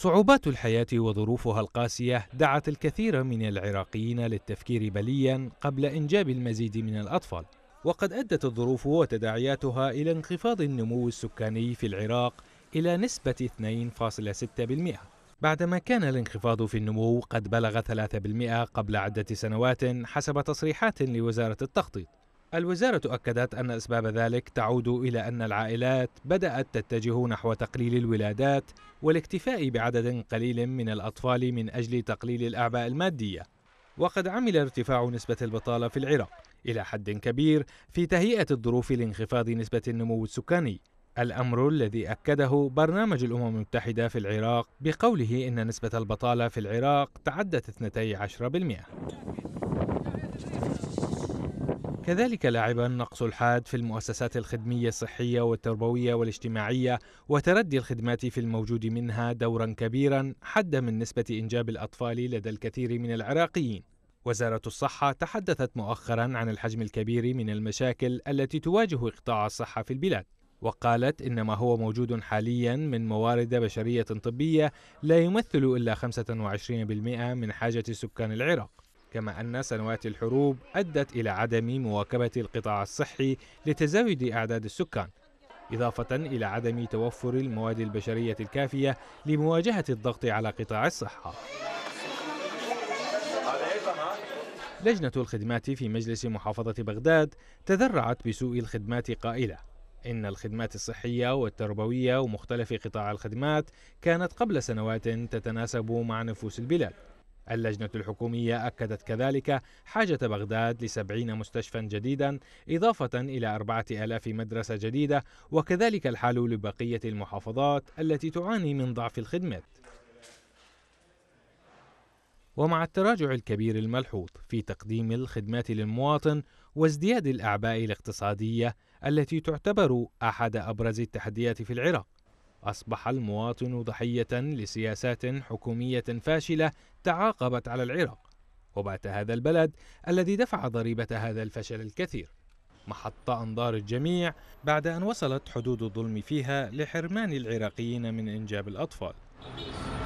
صعوبات الحياة وظروفها القاسية دعت الكثير من العراقيين للتفكير بليا قبل إنجاب المزيد من الأطفال وقد أدت الظروف وتداعياتها إلى انخفاض النمو السكاني في العراق إلى نسبة 2.6% بعدما كان الانخفاض في النمو قد بلغ 3% قبل عدة سنوات حسب تصريحات لوزارة التخطيط الوزارة أكدت أن أسباب ذلك تعود إلى أن العائلات بدأت تتجه نحو تقليل الولادات والاكتفاء بعدد قليل من الأطفال من أجل تقليل الأعباء المادية، وقد عمل ارتفاع نسبة البطالة في العراق إلى حد كبير في تهيئة الظروف لانخفاض نسبة النمو السكاني، الأمر الذي أكده برنامج الأمم المتحدة في العراق بقوله إن نسبة البطالة في العراق تعدت 12%. كذلك لاعبا النقص الحاد في المؤسسات الخدمية الصحية والتربوية والاجتماعية وتردي الخدمات في الموجود منها دورا كبيرا حد من نسبة إنجاب الأطفال لدى الكثير من العراقيين وزارة الصحة تحدثت مؤخرا عن الحجم الكبير من المشاكل التي تواجه قطاع الصحة في البلاد وقالت إن ما هو موجود حاليا من موارد بشرية طبية لا يمثل إلا 25% من حاجة سكان العراق كما أن سنوات الحروب أدت إلى عدم مواكبة القطاع الصحي لتزايد أعداد السكان إضافة إلى عدم توفر المواد البشرية الكافية لمواجهة الضغط على قطاع الصحة لجنة الخدمات في مجلس محافظة بغداد تذرعت بسوء الخدمات قائلة إن الخدمات الصحية والتربوية ومختلف قطاع الخدمات كانت قبل سنوات تتناسب مع نفوس البلاد اللجنة الحكومية أكدت كذلك حاجة بغداد لسبعين مستشفى جديدا إضافة إلى أربعة آلاف مدرسة جديدة وكذلك الحال لبقية المحافظات التي تعاني من ضعف الخدمات ومع التراجع الكبير الملحوظ في تقديم الخدمات للمواطن وازدياد الأعباء الاقتصادية التي تعتبر أحد أبرز التحديات في العراق أصبح المواطن ضحية لسياسات حكومية فاشلة تعاقبت على العراق وبات هذا البلد الذي دفع ضريبة هذا الفشل الكثير محط أنظار الجميع بعد أن وصلت حدود الظلم فيها لحرمان العراقيين من إنجاب الأطفال